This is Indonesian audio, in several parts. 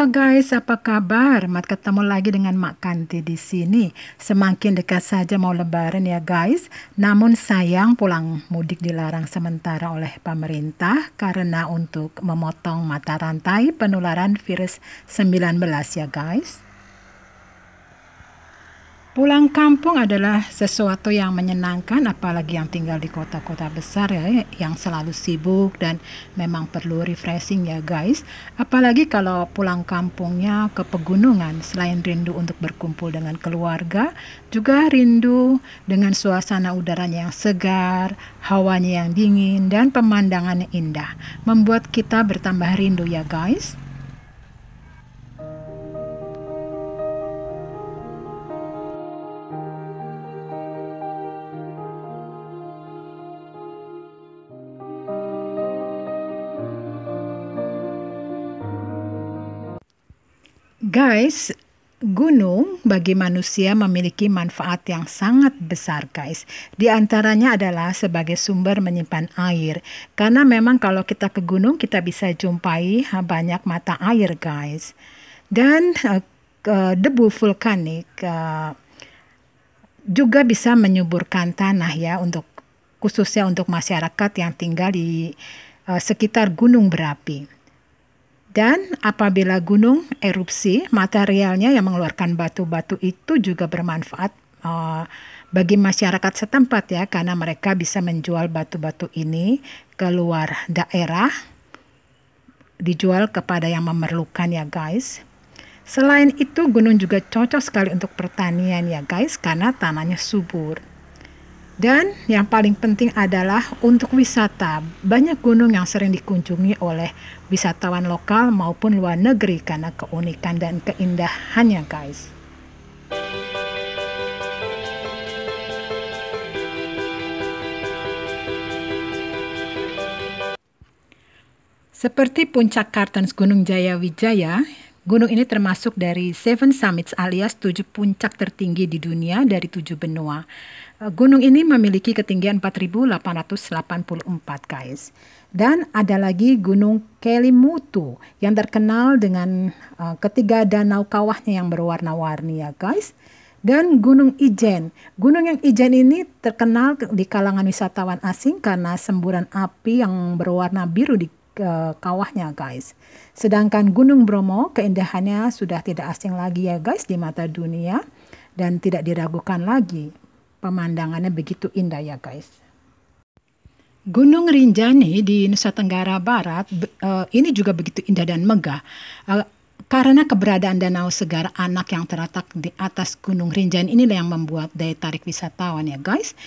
Halo guys, apa kabar? Mat ketemu lagi dengan Mak Kanti di sini. Semakin dekat saja mau lebaran ya guys. Namun sayang pulang mudik dilarang sementara oleh pemerintah karena untuk memotong mata rantai penularan virus 19 ya guys. Pulang kampung adalah sesuatu yang menyenangkan, apalagi yang tinggal di kota-kota besar ya, yang selalu sibuk dan memang perlu refreshing ya guys. Apalagi kalau pulang kampungnya ke pegunungan, selain rindu untuk berkumpul dengan keluarga, juga rindu dengan suasana udaranya yang segar, hawanya yang dingin, dan pemandangan indah. Membuat kita bertambah rindu ya guys. Guys, Gunung bagi manusia memiliki manfaat yang sangat besar, guys. Di antaranya adalah sebagai sumber menyimpan air, karena memang kalau kita ke gunung, kita bisa jumpai banyak mata air, guys. Dan uh, debu vulkanik uh, juga bisa menyuburkan tanah, ya, untuk khususnya untuk masyarakat yang tinggal di uh, sekitar gunung berapi. Dan apabila gunung erupsi, materialnya yang mengeluarkan batu-batu itu juga bermanfaat uh, bagi masyarakat setempat ya, karena mereka bisa menjual batu-batu ini keluar daerah, dijual kepada yang memerlukan ya guys. Selain itu, gunung juga cocok sekali untuk pertanian ya guys, karena tanahnya subur. Dan yang paling penting adalah untuk wisata. Banyak gunung yang sering dikunjungi oleh wisatawan lokal maupun luar negeri karena keunikan dan keindahannya, guys. Seperti puncak Kartens Gunung Jaya Wijaya Gunung ini termasuk dari Seven Summits alias tujuh puncak tertinggi di dunia dari tujuh benua. Eh, gunung ini memiliki ketinggian 4.884 guys. Dan ada lagi Gunung Kelimutu yang terkenal dengan uh, ketiga danau kawahnya yang berwarna-warni ya guys. Dan Gunung Ijen. Gunung yang Ijen ini terkenal di kalangan wisatawan asing karena semburan api yang berwarna biru di ke kawahnya guys. Sedangkan Gunung Bromo keindahannya sudah tidak asing lagi ya guys di mata dunia dan tidak diragukan lagi. Pemandangannya begitu indah ya guys. Gunung Rinjani di Nusa Tenggara Barat uh, ini juga begitu indah dan megah. Uh, karena keberadaan danau segar anak yang terletak di atas Gunung Rinjani inilah yang membuat daya tarik wisatawan ya guys.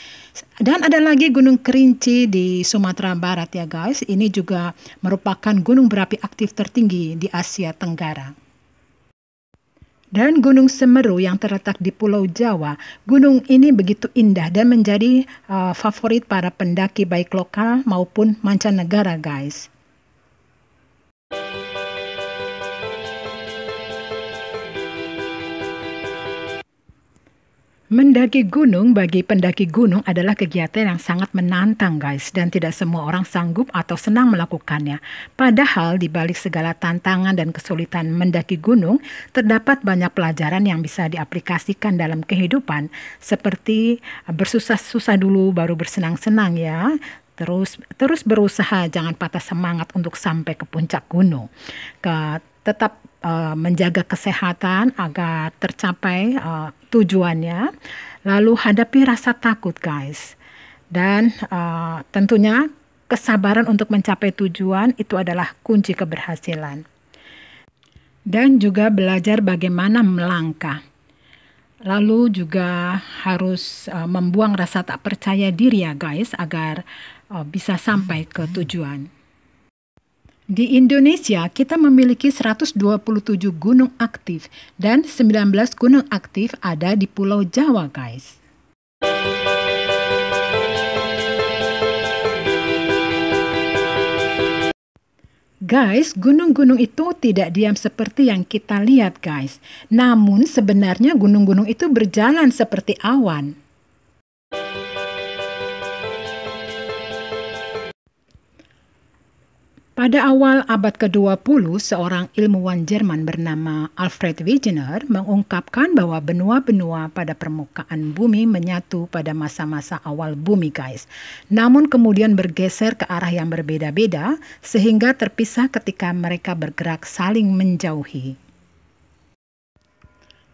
Dan ada lagi Gunung Kerinci di Sumatera Barat ya guys. Ini juga merupakan gunung berapi aktif tertinggi di Asia Tenggara. Dan Gunung Semeru yang terletak di Pulau Jawa, gunung ini begitu indah dan menjadi uh, favorit para pendaki baik lokal maupun mancanegara guys. Mendaki gunung bagi pendaki gunung adalah kegiatan yang sangat menantang, guys, dan tidak semua orang sanggup atau senang melakukannya. Padahal, di balik segala tantangan dan kesulitan mendaki gunung, terdapat banyak pelajaran yang bisa diaplikasikan dalam kehidupan, seperti eh, bersusah-susah dulu baru bersenang-senang ya, terus terus berusaha jangan patah semangat untuk sampai ke puncak gunung. Ke, tetap Eh, menjaga kesehatan agar tercapai uh, tujuannya. Lalu hadapi rasa takut, guys. Dan uh, tentunya kesabaran untuk mencapai tujuan itu adalah kunci keberhasilan. Dan juga belajar bagaimana melangkah. Lalu juga harus uh, membuang rasa tak percaya diri ya guys agar uh, bisa sampai ke tujuan. Di Indonesia, kita memiliki 127 gunung aktif dan 19 gunung aktif ada di Pulau Jawa, guys. Guys, gunung-gunung itu tidak diam seperti yang kita lihat, guys. Namun sebenarnya gunung-gunung itu berjalan seperti awan. Pada awal abad ke-20, seorang ilmuwan Jerman bernama Alfred Wegener mengungkapkan bahwa benua-benua pada permukaan bumi menyatu pada masa-masa awal bumi, guys. Namun kemudian bergeser ke arah yang berbeda-beda sehingga terpisah ketika mereka bergerak saling menjauhi.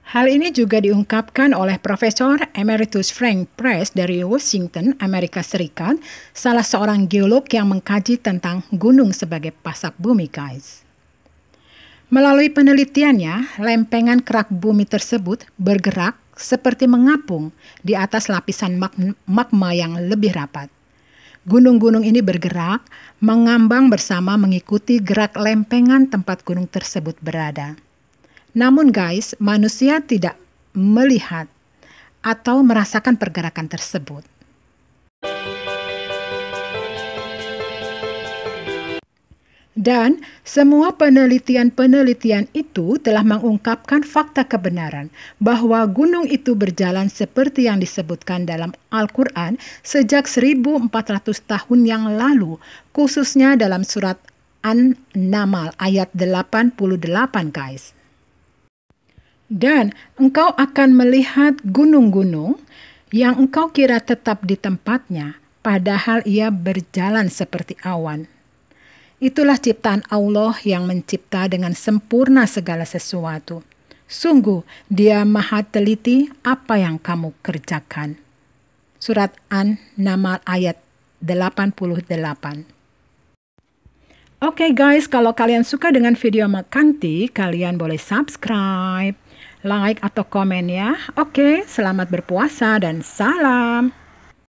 Hal ini juga diungkapkan oleh Profesor Emeritus Frank Press dari Washington, Amerika Serikat, salah seorang geolog yang mengkaji tentang gunung sebagai pasak bumi, guys. Melalui penelitiannya, lempengan kerak bumi tersebut bergerak seperti mengapung di atas lapisan magma yang lebih rapat. Gunung-gunung ini bergerak, mengambang bersama mengikuti gerak lempengan tempat gunung tersebut berada. Namun guys, manusia tidak melihat atau merasakan pergerakan tersebut. Dan semua penelitian-penelitian itu telah mengungkapkan fakta kebenaran bahwa gunung itu berjalan seperti yang disebutkan dalam Al-Quran sejak 1400 tahun yang lalu, khususnya dalam surat An-Namal ayat 88 guys. Dan engkau akan melihat gunung-gunung yang engkau kira tetap di tempatnya, padahal ia berjalan seperti awan. Itulah ciptaan Allah yang mencipta dengan sempurna segala sesuatu. Sungguh, Dia Maha Teliti apa yang kamu kerjakan. Surat an namal ayat 88. Oke okay guys, kalau kalian suka dengan video Makanti, kalian boleh subscribe like atau komen ya. Oke, selamat berpuasa dan salam.